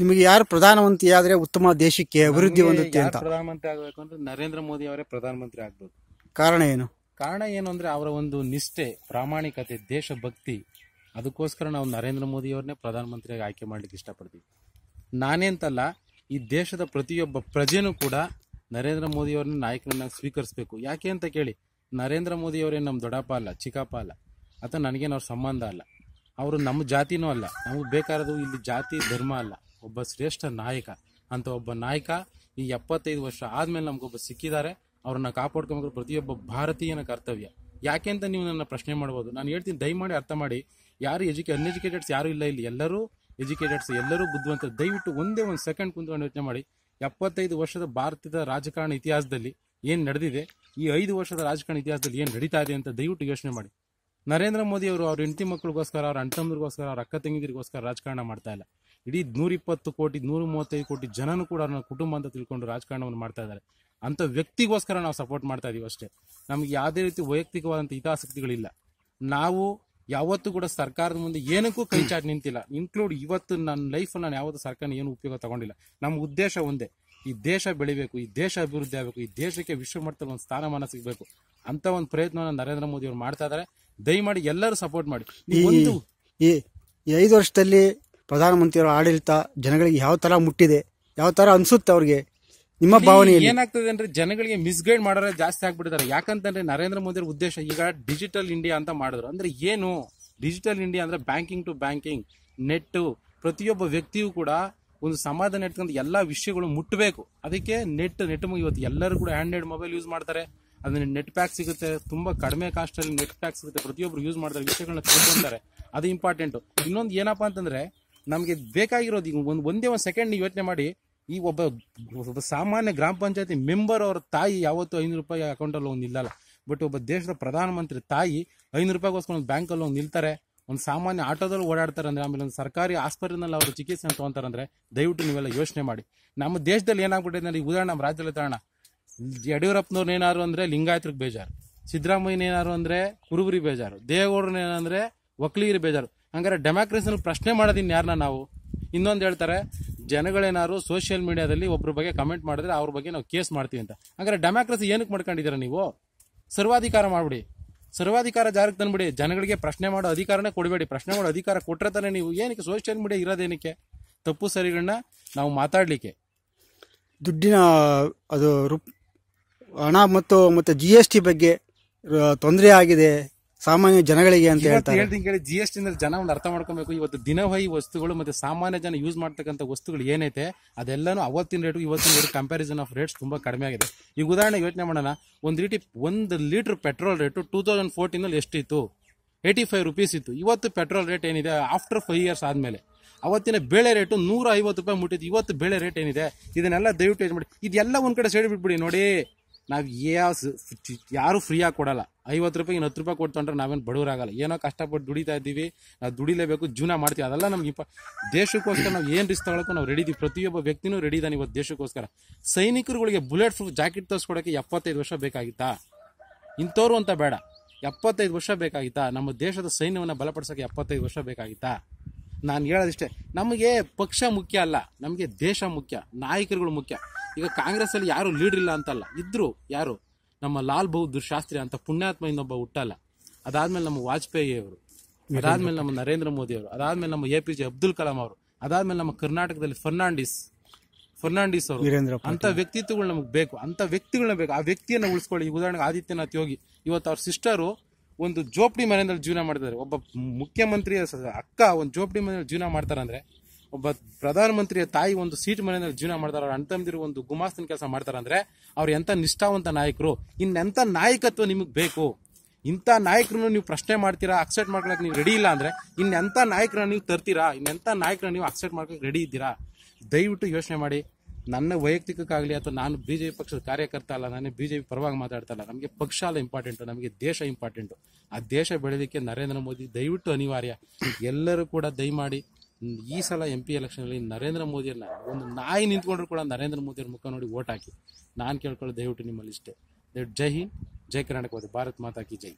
ನಿಮಗೆ ಯಾರು ಪ್ರಧಾನಮಂತ್ರಿ ಆದ್ರೆ ಉತ್ತಮ ದೇಶಕ್ಕೆ ಅಭಿವೃದ್ಧಿ ಹೊಂದುತ್ತೆ ಅಂತ ಪ್ರಧಾನಮಂತ್ರಿ ಆಗಬೇಕು ಅಂದ್ರೆ ನರೇಂದ್ರ ಮೋದಿ ಅವರೇ ಪ್ರಧಾನಮಂತ್ರಿ ಆಗ್ಬೋದು ಕಾರಣ ಏನು ಕಾರಣ ಏನು ಅಂದ್ರೆ ಅವರ ಒಂದು ನಿಷ್ಠೆ ಪ್ರಾಮಾಣಿಕತೆ ದೇಶಭಕ್ತಿ ಅದಕ್ಕೋಸ್ಕರ ನಾವು ನರೇಂದ್ರ ಮೋದಿಯವ್ರನ್ನೇ ಪ್ರಧಾನಮಂತ್ರಿಯಾಗಿ ಆಯ್ಕೆ ಮಾಡ್ಲಿಕ್ಕೆ ಇಷ್ಟಪಡ್ತೀವಿ ನಾನೇಂತಲ್ಲ ಈ ದೇಶದ ಪ್ರತಿಯೊಬ್ಬ ಪ್ರಜೆನೂ ಕೂಡ ನರೇಂದ್ರ ಮೋದಿ ಅವ್ರನ್ನ ಸ್ವೀಕರಿಸಬೇಕು ಯಾಕೆ ಅಂತ ಕೇಳಿ ನರೇಂದ್ರ ಮೋದಿಯವರೇನು ನಮ್ಮ ದೊಡ್ಡಪ್ಪ ಅಲ್ಲ ಚಿಕ್ಕಪ್ಪ ಅಲ್ಲ ಅಥವಾ ನನಗೇನು ಅವ್ರ ಸಂಬಂಧ ಅಲ್ಲ ಅವರು ನಮ್ಮ ಜಾತಿನೂ ಅಲ್ಲ ನಮಗೆ ಬೇಕಾರದು ಇಲ್ಲಿ ಜಾತಿ ಧರ್ಮ ಅಲ್ಲ ಒಬ್ಬ ಶ್ರೇಷ್ಠ ನಾಯಕ ಅಂತ ಒಬ್ಬ ನಾಯಕ ಈ ಎಪ್ಪತ್ತೈದು ವರ್ಷ ಆದ್ಮೇಲೆ ನಮ್ಗೊಬ್ಬ ಸಿಕ್ಕಿದ್ದಾರೆ ಅವ್ರನ್ನ ಕಾಪಾಡ್ಕೊಬೇಕು ಪ್ರತಿಯೊಬ್ಬ ಭಾರತೀಯನ ಕರ್ತವ್ಯ ಯಾಕೆ ಅಂತ ನೀವು ನನ್ನ ಪ್ರಶ್ನೆ ಮಾಡ್ಬೋದು ನಾನು ಹೇಳ್ತೀನಿ ದಯಮಾಡಿ ಅರ್ಥ ಮಾಡಿ ಯಾರು ಎಜುಕೇ ಅನ್ಎಜುಕೇಟೆಡ್ಸ್ ಯಾರು ಇಲ್ಲ ಇಲ್ಲಿ ಎಲ್ಲರೂ ಎಜುಕೇಟೆಡ್ಸ್ ಎಲ್ಲರೂ ಬುದ್ಧಿವಂತ ದಯವಿಟ್ಟು ಒಂದೇ ಒಂದು ಸೆಕೆಂಡ್ ಕುಂತ್ಕೊಂಡು ಯೋಚನೆ ಮಾಡಿ ಎಪ್ಪತ್ತೈದು ವರ್ಷದ ಭಾರತದ ರಾಜಕಾರಣ ಇತಿಹಾಸದಲ್ಲಿ ಏನು ನಡೆದಿದೆ ಈ ಐದು ವರ್ಷದ ರಾಜಕಾರಣ ಇತಿಹಾಸದಲ್ಲಿ ಏನು ನಡೀತಾ ಇದೆ ಅಂತ ದಯವಿಟ್ಟು ಯೋಚನೆ ಮಾಡಿ ನರೇಂದ್ರ ಮೋದಿ ಅವರು ಅವ್ರ ಹೆಂಡತಿ ಮಕ್ಕಳಿಗೋಸ್ಕರ ಅವ್ರ ಅಣ್ಣ ಅವ್ರ ಅಕ್ಕ ತಂಗಿದಿರಿಗೋಸ್ಕರ ರಾಜಕಾರಣ ಮಾಡ್ತಾ ಇಲ್ಲ ಇಡೀ ನೂರಿಪ್ಪತ್ತು ಕೋಟಿ ನೂರ ಮೂವತ್ತೈದು ಕೋಟಿ ಜನನು ಕೂಡ ನನ್ನ ಕುಟುಂಬ ಅಂತ ತಿಳ್ಕೊಂಡು ರಾಜಕಾರಣವನ್ನು ಮಾಡ್ತಾ ಇದ್ದಾರೆ ಅಂಥ ವ್ಯಕ್ತಿಗೋಸ್ಕರ ನಾವು ಸಪೋರ್ಟ್ ಮಾಡ್ತಾ ಇದೀವಿ ಅಷ್ಟೇ ನಮಗೆ ಯಾವುದೇ ರೀತಿ ವೈಯಕ್ತಿಕವಾದಂಥ ಹಿತಾಸಕ್ತಿಗಳಿಲ್ಲ ನಾವು ಯಾವತ್ತೂ ಕೂಡ ಸರ್ಕಾರದ ಮುಂದೆ ಏನಕ್ಕೂ ಕೈ ಚಾಟ್ ನಿಂತಿಲ್ಲ ಇನ್ಕ್ಲೂಡ್ ಇವತ್ತು ನನ್ನ ಲೈಫ್ ನಾನು ಯಾವತ್ತೂ ಸರ್ಕಾರ ಏನು ಉಪಯೋಗ ತಗೊಂಡಿಲ್ಲ ನಮ್ಮ ಉದ್ದೇಶ ಒಂದೇ ಈ ದೇಶ ಬೆಳಿಬೇಕು ಈ ದೇಶ ಅಭಿವೃದ್ಧಿ ಆಗಬೇಕು ಈ ದೇಶಕ್ಕೆ ವಿಶ್ವ ಒಂದು ಸ್ಥಾನಮಾನ ಸಿಗಬೇಕು ಅಂತ ಒಂದು ಪ್ರಯತ್ನವನ್ನು ನರೇಂದ್ರ ಮೋದಿ ಅವರು ಮಾಡ್ತಾ ಇದ್ದಾರೆ ದಯಮಾಡಿ ಎಲ್ಲರೂ ಸಪೋರ್ಟ್ ಮಾಡಿ ಈ ಐದು ವರ್ಷದಲ್ಲಿ ಪ್ರಧಾನಮಂತ್ರಿಯವರ ಆಡಳಿತ ಜನಗಳಿಗೆ ಯಾವ ತರ ಮುಟ್ಟಿದೆ ಯಾವ ತರ ಅನ್ಸುತ್ತೆ ಅವ್ರಿಗೆ ನಿಮ್ಮ ಭಾವನೆ ಏನಾಗ್ತದೆ ಅಂದ್ರೆ ಜನಗಳಿಗೆ ಮಿಸ್ಗೈಡ್ ಮಾಡೋರೆ ಜಾಸ್ತಿ ಆಗ್ಬಿಟ್ಟಿದ್ದಾರೆ ಯಾಕಂತಂದ್ರೆ ನರೇಂದ್ರ ಮೋದಿ ಉದ್ದೇಶ ಈಗ ಡಿಜಿಟಲ್ ಇಂಡಿಯಾ ಅಂತ ಮಾಡಿದ್ರು ಅಂದ್ರೆ ಏನು ಡಿಜಿಟಲ್ ಇಂಡಿಯಾ ಅಂದ್ರೆ ಬ್ಯಾಂಕಿಂಗ್ ಟು ಬ್ಯಾಂಕಿಂಗ್ ನೆಟ್ ಪ್ರತಿಯೊಬ್ಬ ವ್ಯಕ್ತಿಯು ಕೂಡ ಒಂದು ಸಮಾಧಾನ ಇಟ್ಕೊಂಡು ಎಲ್ಲ ವಿಷಯಗಳು ಮುಟ್ಟಬೇಕು ಅದಕ್ಕೆ ನೆಟ್ ನೆಟ್ ಇವತ್ತು ಎಲ್ಲರೂ ಕೂಡ ಹ್ಯಾಂಡೆಡ್ ಮೊಬೈಲ್ ಯೂಸ್ ಮಾಡ್ತಾರೆ ಅದನ್ನ ನೆಟ್ ಪ್ಯಾಕ್ ಸಿಗುತ್ತೆ ತುಂಬಾ ಕಡಿಮೆ ಕಾಸ್ಟ್ ಅಲ್ಲಿ ನೆಟ್ ಪ್ಯಾಕ್ ಸಿಗುತ್ತೆ ಪ್ರತಿಯೊಬ್ರು ಯೂಸ್ ಮಾಡ್ತಾರೆ ವಿಷಯಗಳನ್ನ ತಿಳ್ಕೊಂತಾರೆ ಅದು ಇಂಪಾರ್ಟೆಂಟ್ ಇನ್ನೊಂದು ಏನಪ್ಪಾ ಅಂತಂದ್ರೆ ನಮಗೆ ಬೇಕಾಗಿರೋದು ಈಗ ಒಂದು ಒಂದೇ ಒಂದು ಸೆಕೆಂಡ್ ನೀವು ಯೋಚನೆ ಮಾಡಿ ಈ ಒಬ್ಬ ಒಬ್ಬ ಸಾಮಾನ್ಯ ಗ್ರಾಮ ಪಂಚಾಯತಿ ಮೆಂಬರ್ ಅವರ ತಾಯಿ ಯಾವತ್ತೂ ಐನೂರು ರೂಪಾಯಿ ಅಕೌಂಟಲ್ಲಿ ಒಂದು ನಿಲ್ಲಲ್ಲ ಬಟ್ ಒಬ್ಬ ದೇಶದ ಪ್ರಧಾನಮಂತ್ರಿ ತಾಯಿ ಐನೂರು ರೂಪಾಯಿಗೋಸ್ಕರ ಒಂದು ಬ್ಯಾಂಕಲ್ಲಿ ಒಂದು ನಿಲ್ತಾರೆ ಒಂದು ಸಾಮಾನ್ಯ ಆಟೋದಲ್ಲಿ ಓಡಾಡ್ತಾರೆ ಅಂದರೆ ಆಮೇಲೆ ಒಂದು ಸರ್ಕಾರಿ ಆಸ್ಪತ್ರೆಯಲ್ಲಿ ಅವರು ಚಿಕಿತ್ಸೆನ ಅಂದರೆ ದಯವಿಟ್ಟು ನೀವೆಲ್ಲ ಯೋಚನೆ ಮಾಡಿ ನಮ್ಮ ದೇಶದಲ್ಲಿ ಏನಾಗ್ಬಿಟ್ಟಿದೆ ಅಂದರೆ ಉದಾಹರಣೆ ನಮ್ಮ ರಾಜ್ಯದಲ್ಲಿ ತಾಣ ಯಡಿಯೂರಪ್ಪನವ್ರು ಏನಾದ್ರು ಅಂದರೆ ಲಿಂಗಾಯತ್ರಿಗೆ ಬೇಜಾರು ಸಿದ್ದರಾಮಯ್ಯನ ಏನಾರು ಅಂದರೆ ಕುರುಬರಿ ಬೇಜಾರು ದೇವೇಗೌಡರನ್ನ ಏನಂದರೆ ಒಕ್ಕಲಿಗಿರಿ ಬೇಜಾರು ಹಂಗಾರೆ ಡೆಮಾಕ್ರಸಿನ ಪ್ರಶ್ನೆ ಮಾಡೋದಿನ್ ಯಾರನ್ನ ನಾವು ಇನ್ನೊಂದು ಹೇಳ್ತಾರೆ ಜನಗಳೇನಾದ್ರು ಸೋಷಿಯಲ್ ಮೀಡಿಯಾದಲ್ಲಿ ಒಬ್ಬರ ಬಗ್ಗೆ ಕಮೆಂಟ್ ಮಾಡಿದ್ರೆ ಅವ್ರ ಬಗ್ಗೆ ನಾವು ಕೇಸ್ ಮಾಡ್ತೀವಿ ಅಂತ ಹಂಗಾರೆ ಡೆಮಾಕ್ರೆಸಿ ಏನಕ್ಕೆ ಮಾಡ್ಕೊಂಡಿದ್ದೀರಾ ನೀವು ಸರ್ವಾಧಿಕಾರ ಮಾಡಿಬಿಡಿ ಸರ್ವಾಧಿಕಾರ ಜಾರಿಗೆ ತಂದ್ಬಿಡಿ ಜನಗಳಿಗೆ ಪ್ರಶ್ನೆ ಮಾಡೋ ಅಧಿಕಾರನೇ ಕೊಡಬೇಡಿ ಪ್ರಶ್ನೆ ಮಾಡೋ ಅಧಿಕಾರ ಕೊಟ್ಟರೆ ತಾನೇ ನೀವು ಏನಕ್ಕೆ ಸೋಷಿಯಲ್ ಮೀಡಿಯಾ ಇರೋದೇನಕ್ಕೆ ತಪ್ಪು ಸರಿಗಳನ್ನ ನಾವು ಮಾತಾಡಲಿಕ್ಕೆ ದುಡ್ಡಿನ ಅದು ಹಣ ಮತ್ತು ಮತ್ತು ಜಿ ಎಸ್ ಟಿ ಬಗ್ಗೆ ತೊಂದರೆ ಆಗಿದೆ ಸಾಮಾನ್ಯ ಜನಗಳಿಗೆ ಅಂತ ಹೇಳ್ತಾರೆ ಕೇಳಿ ಜಿ ಎಸ್ ಟಿ ಜನ ಒಂದು ಅರ್ಥ ಮಾಡ್ಕೊಬೇಕು ಇವತ್ತು ದಿನವಹಿ ವಸ್ತುಗಳು ಮತ್ತೆ ಸಾಮಾನ್ಯ ಜನ ಯೂಸ್ ಮಾಡ್ತಕ್ಕಂಥ ವಸ್ತುಗಳು ಏನೈತೆ ಅದೆಲ್ಲಾನು ಅವತ್ತಿನ ರೇಟು ಇವತ್ತಿನ ರೇಟ್ ಕಂಪ್ಯಾರಿಸನ್ ಆಫ್ ರೇಟ್ಸ್ ತುಂಬಾ ಕಡಿಮೆ ಆಗಿದೆ ಈಗ ಉದಾಹರಣೆ ಯೋಚನೆ ಮಾಡೋಣ ಒಂದು ರೀತಿ ಒಂದು litre petrol rate two thousand ಎಷ್ಟು ಎಷ್ಟಿತ್ತು ಏಯ್ಟಿ ಫೈವ್ ರುಪೀಸ್ ಇತ್ತು ಇವತ್ತು ಪೆಟ್ರೋಲ್ ರೇಟ್ ಏನಿದೆ ಆಫ್ಟರ್ ಫೈವ್ ಇಯರ್ಸ್ ಆದ್ಮೇಲೆ ಅವತ್ತಿನ ಬೆಳೆ ರೇಟು ನೂರ ಐವತ್ತು ರೂಪಾಯಿ ಮುಟ್ಟಿತ್ತು ಇವತ್ತು ಬೇಳೆ ರೇಟ್ ಏನಿದೆ ಇದನ್ನೆಲ್ಲ ದಯವಿಟ್ಟು ಮಾಡಿ ಇದೆಲ್ಲ ಒಂದ್ ಕಡೆ ಸೈಡ್ ನೋಡಿ ನಾವು ಯಾವ ಯಾರು ಫ್ರೀಯಾಗಿ ಕೊಡಲ್ಲ ಐವತ್ತು ರೂಪಾಯಿ ಇನ್ನು ಹತ್ತು ರೂಪಾಯಿ ಕೊಡ್ತಂದ್ರೆ ನಾವೇನು ಬಡವರಾಗಲ್ಲ ಏನೋ ಕಷ್ಟಪಟ್ಟು ದುಡಿತಾ ಇದ್ದೀವಿ ನಾವು ದುಡಿಲೇಬೇಕು ಜೀವನ ಮಾಡ್ತೀವಿ ಅದೆಲ್ಲ ನಮ್ಗೆ ಇಪ್ಪ ದೇಶಕ್ಕೋಸ್ಕರ ನಾವು ಏನು ರಿಸ್ಕ್ ತಗೊಳ್ಳೋಕ್ಕೂ ನಾವು ಇದ್ದೀವಿ ಪ್ರತಿಯೊಬ್ಬ ವ್ಯಕ್ತಿನೂ ರೆಡಿ ಇದ್ದಾನೆ ಇವತ್ತು ದೇಶಕ್ಕೋಸ್ಕರ ಸೈನಿಕರುಗಳಿಗೆ ಬುಲೆಟ್ ಪ್ರೂಫ್ ಜಾಕೆಟ್ ತರಿಸ್ಕೊಡೋಕ್ಕೆ ಎಪ್ಪತ್ತೈದು ವರ್ಷ ಬೇಕಾಗಿತ್ತಾ ಇಂಥವ್ರು ಅಂತ ಬೇಡ ಎಪ್ಪತ್ತೈದು ವರ್ಷ ಬೇಕಾಗಿತ್ತಾ ನಮ್ಮ ದೇಶದ ಸೈನ್ಯವನ್ನು ಬಲಪಡಿಸೋಕ್ಕೆ ಎಪ್ಪತ್ತೈದು ವರ್ಷ ಬೇಕಾಗಿತ್ತಾ ನಾನು ಹೇಳೋದಿಷ್ಟೇ ನಮಗೆ ಪಕ್ಷ ಮುಖ್ಯ ಅಲ್ಲ ನಮಗೆ ದೇಶ ಮುಖ್ಯ ನಾಯಕರುಗಳು ಮುಖ್ಯ ಈಗ ಕಾಂಗ್ರೆಸ್ಸಲ್ಲಿ ಯಾರು ಲೀಡ್ರ್ ಇಲ್ಲ ಅಂತಲ್ಲ ಇದ್ದರು ಯಾರು ನಮ್ಮ ಲಾಲ್ ಬಹದ್ದೂರ್ ಶಾಸ್ತ್ರಿ ಅಂತ ಪುಣ್ಯಾತ್ಮ ಇನ್ನೊಬ್ಬ ಹುಟ್ಟಲ್ಲ ಅದಾದ್ಮೇಲೆ ನಮ್ಮ ವಾಜಪೇಯಿ ಅವರು ಅದಾದ್ಮೇಲೆ ನಮ್ಮ ನರೇಂದ್ರ ಮೋದಿ ಅವರು ಅದಾದ್ಮೇಲೆ ನಮ್ಮ A P J Abdul Kalam ಅವರು ಅದಾದ್ಮೇಲೆ ನಮ್ಮ ಕರ್ನಾಟಕದಲ್ಲಿ ಫರ್ನಾಂಡಿಸ್ ಫರ್ನಾಂಡಿಸ್ ಅವರು ಅಂತ ವ್ಯಕ್ತಿತ್ವಗಳು ನಮಗೆ ಬೇಕು ಅಂತ ವ್ಯಕ್ತಿಗಳನ್ನ ಬೇಕು ಆ ವ್ಯಕ್ತಿಯನ್ನ ಉಳಿಸ್ಕೊಳ್ಳಿ ಉದಾಹರಣೆಗೆ ಆದಿತ್ಯನಾಥ್ ಯೋಗಿ ಇವತ್ತು ಅವ್ರ ಸಿಸ್ಟರು ಒಂದು ಜೋಪಡಿ ಮನೆಯಲ್ಲಿ ಜೀವನ ಮಾಡ್ತಾರೆ ಒಬ್ಬ ಮುಖ್ಯಮಂತ್ರಿಯ ಅಕ್ಕ ಒಂದು ಜೋಪಡಿ ಮನೆಯಲ್ಲಿ ಜೀವನ ಮಾಡ್ತಾರಂದ್ರೆ ಒಬ್ಬ ಪ್ರಧಾನಮಂತ್ರಿಯ ತಾಯಿ ಒಂದು ಸೀಟ್ ಮನೆಯಲ್ಲಿ ಜೀವನ ಮಾಡ್ತಾರೆ ಅವ್ರ ಒಂದು ಗುಮಾಸ್ತನ ಕೆಲಸ ಮಾಡ್ತಾರಂದ್ರೆ ಅವ್ರು ಎಂಥ ನಿಷ್ಠಾವಂತ ನಾಯಕರು ಇನ್ನೆಂಥ ನಾಯಕತ್ವ ನಿಮಗೆ ಬೇಕು ಇಂಥ ನಾಯಕರನ್ನು ನೀವು ಪ್ರಶ್ನೆ ಮಾಡ್ತೀರಾ ಅಕ್ಸೆಪ್ಟ್ ಮಾಡ್ಕೊಳಕ್ ನೀವು ರೆಡಿ ಇಲ್ಲ ಅಂದ್ರೆ ಇನ್ನೆಂಥ ನಾಯಕರ ನೀವು ತರ್ತೀರಾ ಇನ್ನೆಂಥ ನಾಯಕರನ್ನ ನೀವು ಅಕ್ಸೆಪ್ಟ್ ಮಾಡ್ಕೊಳಕ್ ರೆಡಿ ಇದ್ದೀರಾ ದಯವಿಟ್ಟು ಯೋಚನೆ ಮಾಡಿ ನನ್ನ ವೈಯಕ್ತಿಕಕ್ಕಾಗಲಿ ಅಥವಾ ನಾನು ಬಿ ಜೆ ಪಿ ಪಕ್ಷದ ಕಾರ್ಯಕರ್ತ ಅಲ್ಲ ನಾನು ಬಿ ಜೆ ಪಿ ಪರವಾಗಿ ಮಾತಾಡ್ತಲ್ಲ ನಮಗೆ ಪಕ್ಷ ಅಲ್ಲ ಇಂಪಾರ್ಟೆಂಟು ನಮಗೆ ದೇಶ ಇಂಪಾರ್ಟೆಂಟು ಆ ದೇಶ ಬೆಳೆದಕ್ಕೆ ನರೇಂದ್ರ ಮೋದಿ ದಯವಿಟ್ಟು ಅನಿವಾರ್ಯ ಎಲ್ಲರೂ ಕೂಡ ದಯಮಾಡಿ ಈ ಸಲ ಎಂ ಪಿ ಎಲೆಕ್ಷನಲ್ಲಿ ನರೇಂದ್ರ ಮೋದಿಯನ್ನ ಒಂದು ನಾಯಿ ನಿಂತ್ಕೊಂಡ್ರು ಕೂಡ ನರೇಂದ್ರ ಮೋದಿಯವ್ರ ಮುಖ ನೋಡಿ ಓಟ್ ಹಾಕಿ ನಾನು ಕೇಳ್ಕೊಳ್ಳೋ ದಯವಿಟ್ಟು ನಿಮ್ಮಲ್ಲಿ ಇಷ್ಟೇ ಜೈ ಹಿಂದ್ ಜೈ ಕರ್ನಾಟಕವಾದ ಭಾರತ್ ಮಾತಾ ಕಿ ಜೈ